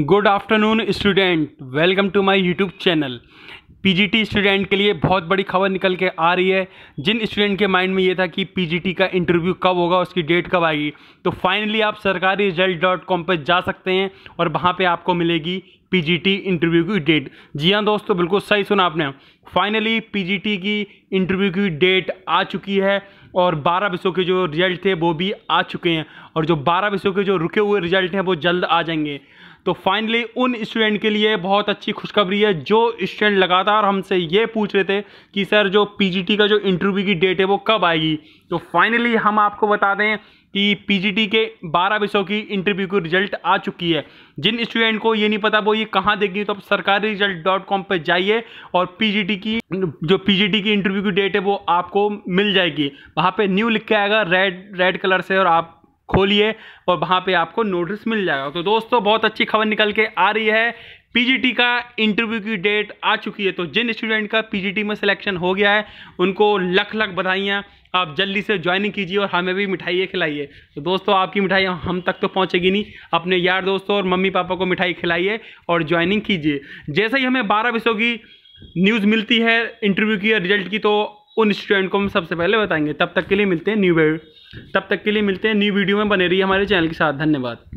good afternoon student welcome to my YouTube channel PGT student के लिए बहुत बड़ी खबर निकल के आ रही है जिन स्टूडेंट के माइंड में ये था कि पीजीटी का इंटरव्यू कब होगा उसकी डेट कब आएगी तो फाइनली आप सरकारी रिजल्ट डॉट कॉम पर जा सकते हैं और वहाँ पे आपको मिलेगी पीजीटी इंटरव्यू की डेट जी हाँ दोस्तों बिल्कुल सही सुना आपने फाइनली पीजीटी की इंटरव्यू की डेट आ चुकी है और 12 विषयों के जो रिजल्ट थे वो भी आ चुके हैं और जो 12 विषयों के जो रुके हुए रिजल्ट हैं वो जल्द आ जाएंगे तो फाइनली उन स्टूडेंट के लिए बहुत अच्छी खुशखबरी है जो स्टूडेंट लगातार हमसे ये पूछ रहे थे कि सर जो पीजीटी का जो इंटरव्यू की डेट है वो कब आएगी तो फाइनली हम आपको बता दें कि पीजीटी के बारह विषयों की इंटरव्यू की रिजल्ट आ चुकी है जिन स्टूडेंट को ये नहीं पता वो ये कहाँ देखेंगे तो आप सरकारी रिजल्ट डॉट कॉम पर जाइए और पीजीटी की जो पीजीटी की इंटरव्यू की डेट है वो आपको मिल जाएगी वहाँ पे न्यू लिख के आएगा रेड रेड कलर से और आप खोलिए और वहाँ पे आपको नोटिस मिल जाएगा तो दोस्तों बहुत अच्छी खबर निकल के आ रही है पीजीटी का इंटरव्यू की डेट आ चुकी है तो जिन स्टूडेंट का पीजीटी में सिलेक्शन हो गया है उनको लख लख बधाइयाँ आप जल्दी से ज्वाइनिंग कीजिए और हमें भी मिठाइयाँ खिलाइए तो दोस्तों आपकी मिठाइयाँ हम तक तो पहुँचेगी नहीं अपने यार दोस्तों और मम्मी पापा को मिठाई खिलाइए और ज्वाइनिंग कीजिए जैसे ही हमें बारह विषयों की न्यूज़ मिलती है इंटरव्यू की रिजल्ट की तो उन स्टूडेंट को हम सबसे पहले बताएंगे तब तक के लिए मिलते हैं न्यू तब तक के लिए मिलते हैं न्यू वीडियो में बने रही हमारे चैनल के साथ धन्यवाद